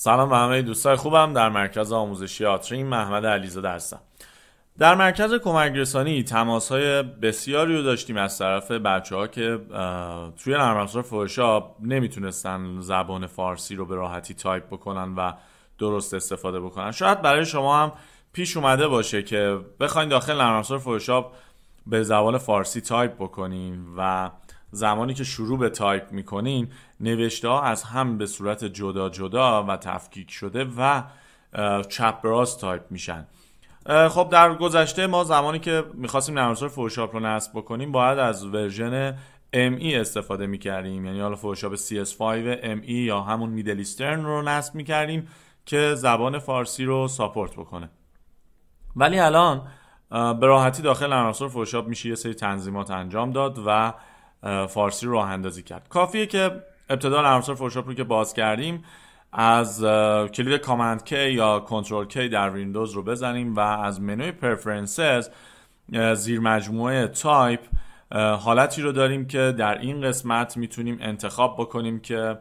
سلام به همه دوستای خوبم در مرکز آموزشی آترین محمد علیزاده هستم در مرکز کمک رسانی تماس های بسیاری رو داشتیم از طرف بچه ها که توی نرم افزار نمیتونستن زبان فارسی رو به راحتی تایپ بکنن و درست استفاده بکنن شاید برای شما هم پیش اومده باشه که بخواین داخل نرم افزار به زبان فارسی تایپ بکنین و زمانی که شروع به تایپ میکنین نوشته از هم به صورت جدا جدا و تفکیک شده و چپ راست تایپ میشن خب در گذشته ما زمانی که میخواستیم نرم افزار رو نصب بکنیم باید از ورژن ME استفاده میکردیم یعنی حالا فوتوشاپ CS5 ME یا همون میدل ایسترن رو نصب میکردیم که زبان فارسی رو ساپورت بکنه ولی الان به راحتی داخل نرم افزار فوتوشاپ میشه یه سری تنظیمات انجام داد و فارسی رو راه اندازی کرد کافیه که ابتدا نرمسار فوتوشاپ رو که باز کردیم از کلید کامند K یا کنترل K در ویندوز رو بزنیم و از منوی پرفرنسز زیر مجموعه تایپ حالتی رو داریم که در این قسمت میتونیم انتخاب بکنیم که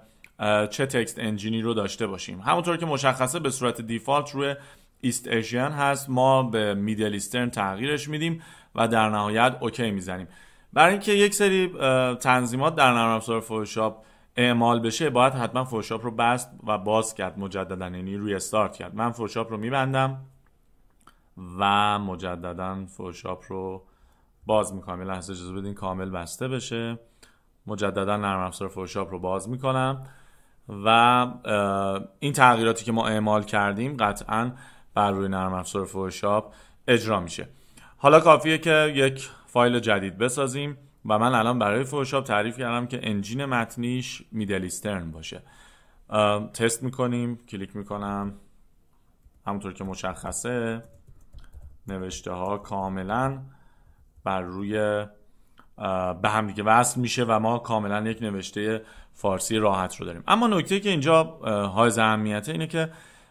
چه تکست انجینی رو داشته باشیم همونطور که مشخصه به صورت دیفالت روی ایست ایشین هست ما به میدل ایسترن تغییرش میدیم و در نهایت اوکی میزنیم برای اینکه یک سری تنظیمات در نرم افزار فتوشاپ اعمال بشه باید حتما فتوشاپ رو بست و باز کرد مجددا یعنی روی کرد من فتوشاپ رو میبندم و مجددا فتوشاپ رو باز میکنم یه لحظه اجازه بدین کامل بسته بشه مجددا نرم افزار فتوشاپ رو باز میکنم و این تغییراتی که ما اعمال کردیم قطعا بر روی نرم افزار فتوشاپ اجرا میشه حالا کافیه که یک فایل جدید بسازیم و من الان برای فوتوشاپ تعریف کردم که انجین متنیش میدلیسترن باشه تست میکنیم کلیک میکنم همونطور که مشخصه نوشته ها کاملا بر روی به هم دیگه وصل میشه و ما کاملا یک نوشته فارسی راحت رو داریم اما نکته که اینجا های اهمیته اینه که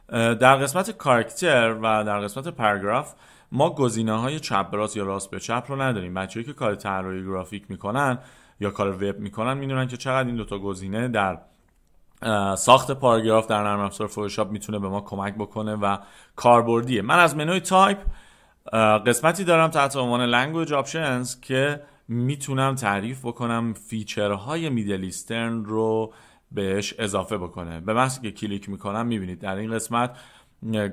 در قسمت کارکتر و در قسمت پرگراف ما گزینه های چپ راست یا راست به چپ رو نداریم بچه‌ای که کار طراحی گرافیک میکنن یا کار وب میکنن میدونن که چقدر این دوتا گزینه در ساخت پاراگراف در نرم افزار فتوشاپ میتونه به ما کمک بکنه و کاربردیه من از منوی تایپ قسمتی دارم تحت عنوان لنگویج آپشنز که میتونم تعریف بکنم فیچرهای میدل رو بهش اضافه بکنه به محض که کلیک میکنم میبینید در این قسمت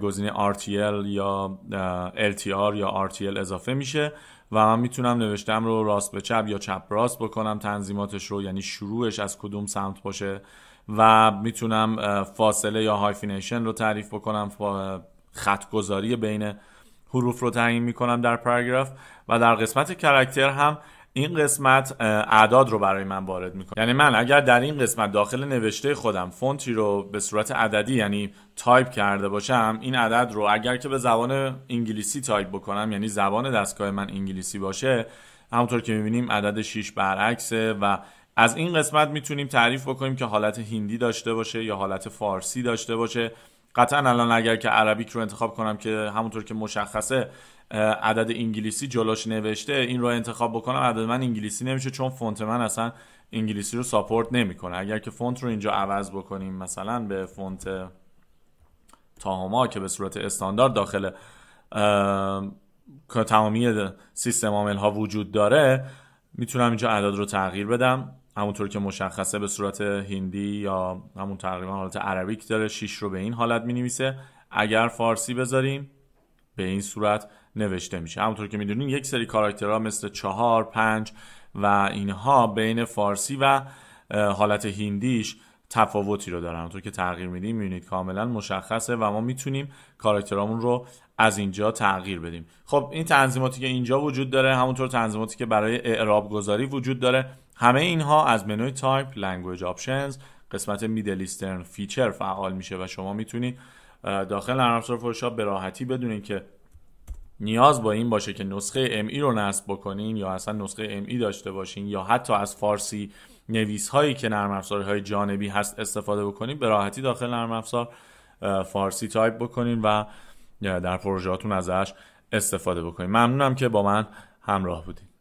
گزینه RTL یا LTR یا RTL اضافه میشه و من میتونم نوشتم رو راست به چپ یا چپ راست بکنم تنظیماتش رو یعنی شروعش از کدوم سمت باشه و میتونم فاصله یا هایفینیشن رو تعریف بکنم خطگذاری بین حروف رو تعیین میکنم در پاراگراف و در قسمت کرکتر هم این قسمت اعداد رو برای من وارد میکنه یعنی من اگر در این قسمت داخل نوشته خودم فونتی رو به صورت عددی یعنی تایپ کرده باشم این عدد رو اگر که به زبان انگلیسی تایپ بکنم یعنی زبان دستگاه من انگلیسی باشه همونطور که میبینیم عدد 6 برعکسه و از این قسمت میتونیم تعریف بکنیم که حالت هندی داشته باشه یا حالت فارسی داشته باشه قطعا الان اگر که عربیک رو انتخاب کنم که همونطور که مشخصه عدد انگلیسی جلوش نوشته این رو انتخاب بکنم عدد من انگلیسی نمیشه چون فونت من اصلا انگلیسی رو ساپورت نمیکنه اگر که فونت رو اینجا عوض بکنیم مثلا به فونت تاهما که به صورت استاندارد داخل تمامی سیستم عامل ها وجود داره میتونم اینجا عدد رو تغییر بدم همونطور که مشخصه به صورت هندی یا همون تقریبا حالت که داره 6 رو به این حالت می نویسه اگر فارسی بذاریم به این صورت نوشته میشه همونطور که میدونین یک سری کاراکترها مثل چهار پنج و اینها بین فارسی و حالت هندیش تفاوتی رو دارن همونطور که تغییر میدیم میبینید کاملا مشخصه و ما میتونیم کاراکترامون رو از اینجا تغییر بدیم خب این تنظیماتی که اینجا وجود داره همونطور تنظیماتی که برای اعراب گذاری وجود داره همه اینها از منوی تایپ لنگویج آپشنز قسمت میدل ایسترن فیچر فعال میشه و شما میتونید داخل نرم افزار فتوشاپ به راحتی بدونین که نیاز با این باشه که نسخه ام ای e رو نصب بکنین یا اصلا نسخه ام ای e داشته باشین یا حتی از فارسی نویس هایی که نرم افزارهای جانبی هست استفاده بکنین به راحتی داخل نرم افزار فارسی تایپ بکنین و در پروژهاتون ازش استفاده بکنین ممنونم که با من همراه بودین